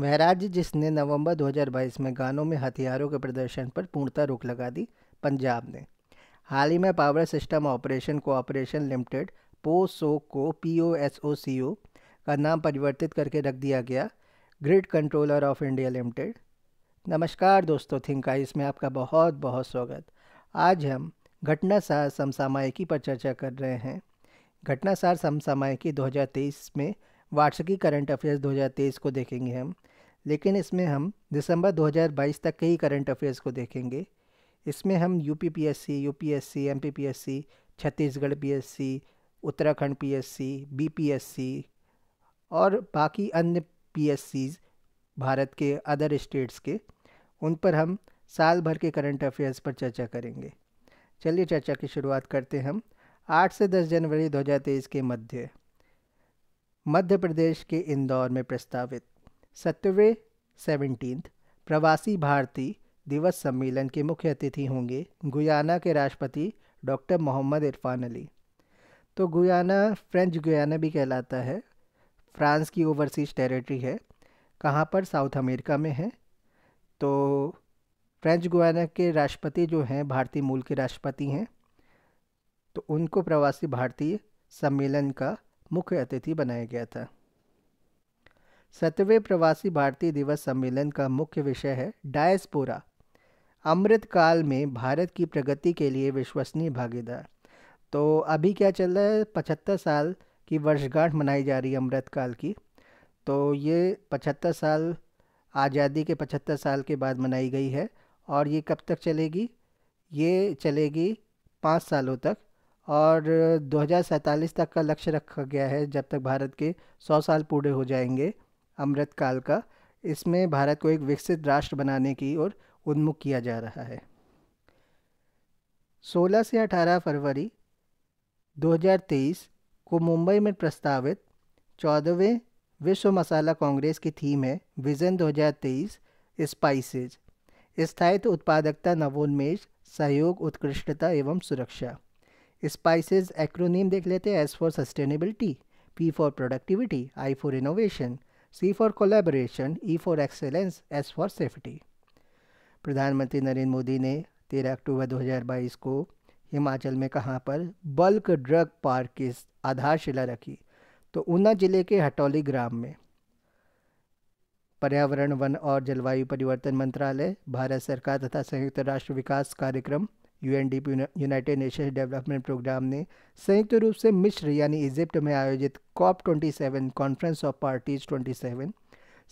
महराज जी जिसने नवंबर 2022 में गानों में हथियारों के प्रदर्शन पर पूर्णतः रोक लगा दी पंजाब ने हाल ही में power system operation cooperation limited पोसो को पी ओ एस ओ सी ओ का नाम परिवर्तित करके रख दिया गया grid controller of India limited नमस्कार दोस्तों थिंक आइस में आपका बहुत बहुत स्वागत आज हम घटनासार समसामायिकी पर चर्चा कर रहे हैं घटनासार हजार 2023 में वार्षिकी करंट अफेयर्स 2023 को देखेंगे हम लेकिन इसमें हम दिसंबर 2022 तक के ही करंट अफेयर्स को देखेंगे इसमें हम U P P S C U P S C M P P S C Chhattisgarh P S C Uttarakhand P S C B P S C और बाकी अन्य पी एस सीज भारत के अदर स्टेट्स के उन पर हम साल भर के करंट अफेयर्स पर चर्चा करेंगे चलिए चर्चा की शुरुआत करते हैं हम आठ से दस जनवरी दो के मध्य मध्य प्रदेश के इंदौर में प्रस्तावित सत्तवें सेवनटीन प्रवासी भारतीय दिवस सम्मेलन के मुख्य अतिथि होंगे गुयाना के राष्ट्रपति डॉक्टर मोहम्मद इरफान अली तो गुयाना फ्रेंच गुयाना भी कहलाता है फ्रांस की ओवरसीज टेरिटरी है कहाँ पर साउथ अमेरिका में है तो फ्रेंच गुयाना के राष्ट्रपति जो हैं भारतीय मूल के राष्ट्रपति हैं तो उनको प्रवासी भारतीय सम्मेलन का मुख्य अतिथि बनाया गया था सतवें प्रवासी भारतीय दिवस सम्मेलन का मुख्य विषय है डायस्पोरा अमृत काल में भारत की प्रगति के लिए विश्वसनीय भागीदार तो अभी क्या चल रहा है पचहत्तर साल की वर्षगांठ मनाई जा रही है अमृत काल की तो ये पचहत्तर साल आज़ादी के पचहत्तर साल के बाद मनाई गई है और ये कब तक चलेगी ये चलेगी पाँच सालों तक और दो तक का लक्ष्य रखा गया है जब तक भारत के सौ साल पूरे हो जाएंगे अमृतकाल का इसमें भारत को एक विकसित राष्ट्र बनाने की ओर उन्मुख किया जा रहा है 16 से 18 फरवरी 2023 को मुंबई में प्रस्तावित चौदहवें विश्व मसाला कांग्रेस की थीम है विजन 2023 स्पाइसेज स्थायित्व उत्पादकता नवोन्मेष सहयोग उत्कृष्टता एवं सुरक्षा स्पाइसेज एक्रोनीम देख लेते हैं S for sustainability P for productivity I for innovation C for collaboration, E for excellence, S for safety. प्रधानमंत्री नरेंद्र मोदी ने 13 अक्टूबर 2022 को हिमाचल में कहाँ पर बल्क ड्रग पार्क की आधारशिला रखी तो ऊना जिले के हटौली ग्राम में पर्यावरण वन और जलवायु परिवर्तन मंत्रालय भारत सरकार तथा संयुक्त राष्ट्र विकास कार्यक्रम UNDP United Nation development programme ने संयुक्त रूप से मिश्र यानी इजिप्ट में आयोजित कॉप 27 कॉन्फ्रेंस ऑफ पार्टीज 27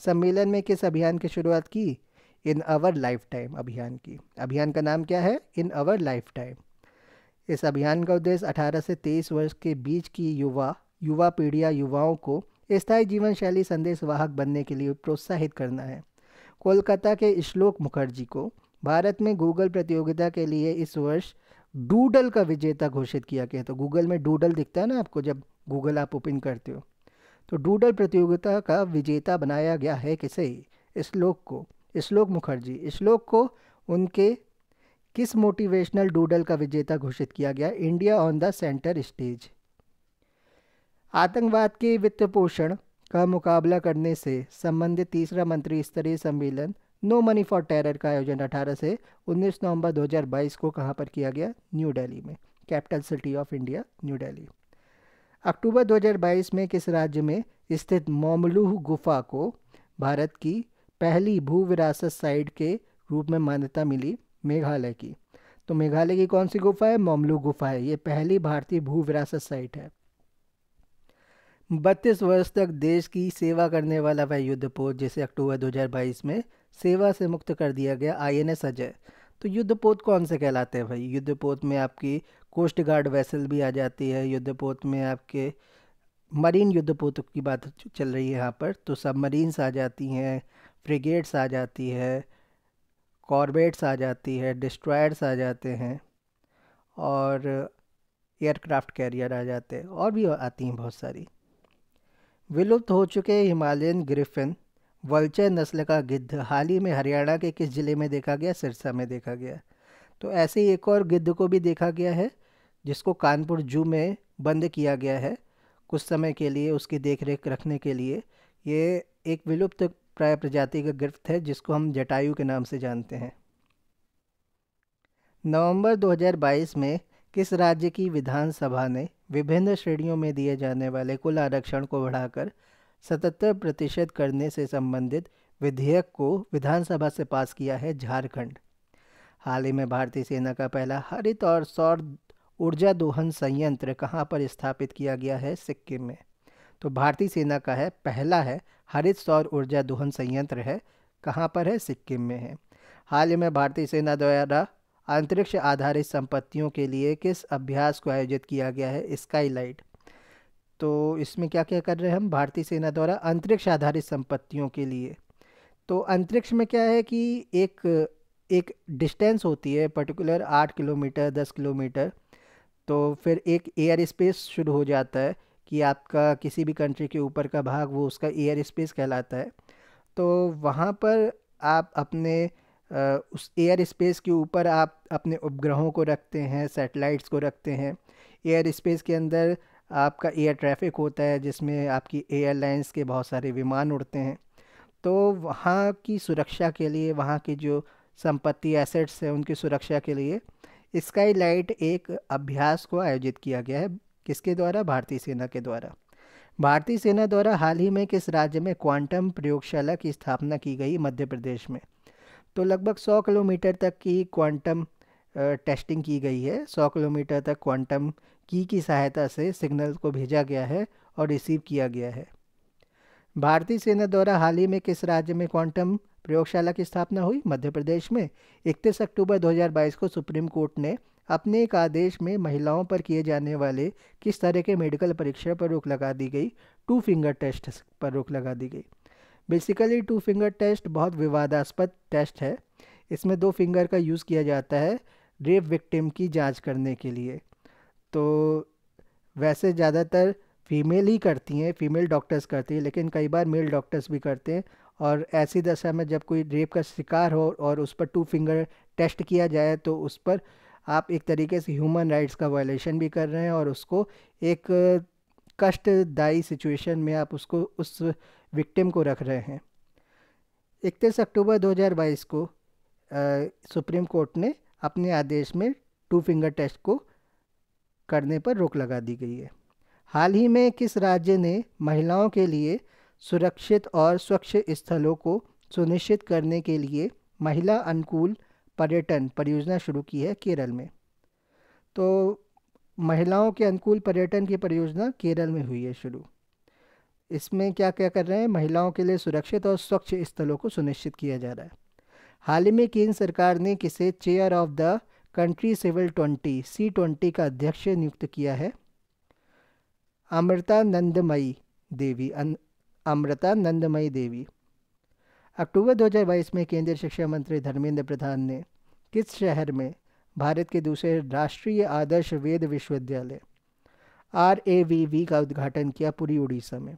सम्मेलन में किस अभियान की शुरुआत की इन आवर लाइफ टाइम अभियान की अभियान का नाम क्या है इन आवर लाइफ टाइम इस अभियान का उद्देश्य 18 से 23 वर्ष के बीच की युवा युवा पीढ़िया युवाओं को स्थायी जीवन शैली संदेशवाहक बनने के लिए प्रोत्साहित करना है कोलकाता के श्लोक मुखर्जी को भारत में गूगल प्रतियोगिता के लिए इस वर्ष डूडल का विजेता घोषित किया गया तो गूगल में डूडल दिखता है ना आपको जब गूगल आप ओपन करते हो तो डूडल प्रतियोगिता का विजेता बनाया गया है किसे श्लोक को श्लोक मुखर्जी श्लोक को उनके किस मोटिवेशनल डूडल का विजेता घोषित किया गया India on the centre stage आतंकवाद के वित्त पोषण का मुकाबला करने से संबंधित तीसरा मंत्री स्तरीय सम्मेलन नो मनी फॉर टेरर का आयोजन 18 से 19 नवंबर 2022 को कहाँ पर किया गया न्यू दिल्ली में capital city of India New Delhi October 2022 में किस राज्य में स्थित मोमलूह गुफा को भारत की पहली भू विरासत साइट के रूप में मान्यता मिली मेघालय की तो मेघालय की कौन सी गुफा है मोमलू गुफा है ये पहली भारतीय भू विरासत साइट है बत्तीस वर्ष तक देश की सेवा करने वाला वह युद्धपोत जिसे अक्टूबर 2022 में सेवा से मुक्त कर दिया गया एस अजय तो युद्धपोत कौन से कहलाते हैं भाई युद्धपोत में आपकी कोस्ट गार्ड वैसल भी आ जाती है युद्धपोत में आपके मरीन युद्धपोत की बात चल रही है यहाँ पर तो सबमरीन्स आ जाती हैं फ्रिगेट्स आ जाती है कॉर्बेट्स आ जाती है डिस्ट्रॉयर्स आ जाते हैं और एयरक्राफ्ट कैरियर आ जाते हैं और भी आती हैं बहुत सारी विलुप्त हो चुके हिमालयन ग्रिफिन वल्चर नस्ल का गिद्ध हाल ही में हरियाणा के किस ज़िले में देखा गया सिरसा में देखा गया तो ऐसे ही एक और गिद्ध को भी देखा गया है जिसको कानपुर जू में बंद किया गया है कुछ समय के लिए उसकी देख रेख रखने के लिए ये एक विलुप्त प्राय प्रजाति का गिरफ्त है जिसको हम जटायु के नाम से जानते हैं नवंबर 2022 में किस राज्य की विधानसभा ने विभिन्न श्रेणियों में दिए जाने वाले कुल आरक्षण को बढ़ाकर 77 प्रतिशत करने से संबंधित विधेयक को विधानसभा से पास किया है झारखंड हाल ही में भारतीय सेना का पहला हरित और सौर ऊर्जा दोहन संयंत्र कहाँ पर स्थापित किया गया है सिक्किम में तो भारतीय सेना का है पहला है हरित सौर ऊर्जा दोहन संयंत्र है कहाँ पर है सिक्किम में है हाल ही में भारतीय सेना द्वारा अंतरिक्ष आधारित संपत्तियों के लिए किस अभ्यास को आयोजित किया गया है स्काईलाइट तो इसमें क्या क्या कर रहे हैं हम भारतीय सेना द्वारा अंतरिक्ष आधारित संपत्तियों के लिए तो अंतरिक्ष में क्या है कि एक एक डिस्टेंस होती है पर्टिकुलर आठ किलोमीटर दस किलोमीटर तो फिर एक एयर स्पेस शुरू हो जाता है कि आपका किसी भी कंट्री के ऊपर का भाग वो उसका एयर स्पेस कहलाता है तो वहाँ पर आप अपने उस एयर स्पेस के ऊपर आप अपने उपग्रहों को रखते हैं सैटेलाइट्स को रखते हैं एयर स्पेस के अंदर आपका एयर ट्रैफिक होता है जिसमें आपकी एयरलाइंस के बहुत सारे विमान उड़ते हैं तो वहाँ की सुरक्षा के लिए वहाँ की जो संपत्ति एसेट्स हैं उनकी सुरक्षा के लिए स्काई लाइट एक अभ्यास को आयोजित किया गया है किसके द्वारा भारतीय सेना के द्वारा भारतीय सेना द्वारा हाल ही में किस राज्य में क्वांटम प्रयोगशाला की स्थापना की गई मध्य प्रदेश में तो लगभग 100 किलोमीटर तक की क्वांटम टेस्टिंग की गई है 100 किलोमीटर तक क्वांटम की की सहायता से सिग्नल को भेजा गया है और रिसीव किया गया है भारतीय सेना द्वारा हाल ही में किस राज्य में क्वांटम प्रयोगशाला की स्थापना हुई मध्य प्रदेश में 31 अक्टूबर 2022 को सुप्रीम कोर्ट ने अपने एक आदेश में महिलाओं पर किए जाने वाले किस तरह के मेडिकल परीक्षण पर रोक लगा दी गई टू फिंगर टेस्ट पर रोक लगा दी गई बेसिकली टू फिंगर टेस्ट बहुत विवादास्पद टेस्ट है इसमें दो फिंगर का यूज़ किया जाता है रेप विक्टिम की जांच करने के लिए तो वैसे ज़्यादातर फीमेल ही करती हैं फीमेल डॉक्टर्स करती हैं लेकिन कई बार मेल डॉक्टर्स भी करते हैं और ऐसी दशा में जब कोई रेप का शिकार हो और उस पर टू फिंगर टेस्ट किया जाए तो उस पर आप एक तरीके से ह्यूमन राइट्स का वायलेशन भी कर रहे हैं और उसको एक कष्टदायी सिचुएशन में आप उसको उस विक्टिम को रख रहे हैं इकतीस अक्टूबर 2022 को आ, सुप्रीम कोर्ट ने अपने आदेश में टू फिंगर टेस्ट को करने पर रोक लगा दी गई है हाल ही में किस राज्य ने महिलाओं के लिए सुरक्षित और स्वच्छ स्थलों को सुनिश्चित करने के लिए महिला अनुकूल पर्यटन परियोजना शुरू की है केरल में तो महिलाओं के अनुकूल पर्यटन की परियोजना केरल में हुई है शुरू इसमें क्या क्या कर रहे हैं महिलाओं के लिए सुरक्षित और स्वच्छ स्थलों को सुनिश्चित किया जा रहा है हाल ही में केंद्र सरकार ने किसे chair of the country civil twenty C twenty का अध्यक्ष नियुक्त किया है अमृता नंदमयी देवी अमृता नंदमयी देवी अक्टूबर 2022 में केंद्रीय शिक्षा मंत्री धर्मेंद्र प्रधान ने किस शहर में भारत के दूसरे राष्ट्रीय आदर्श वेद विश्वविद्यालय आर ए वी वी का उद्घाटन किया पूरी उड़ीसा में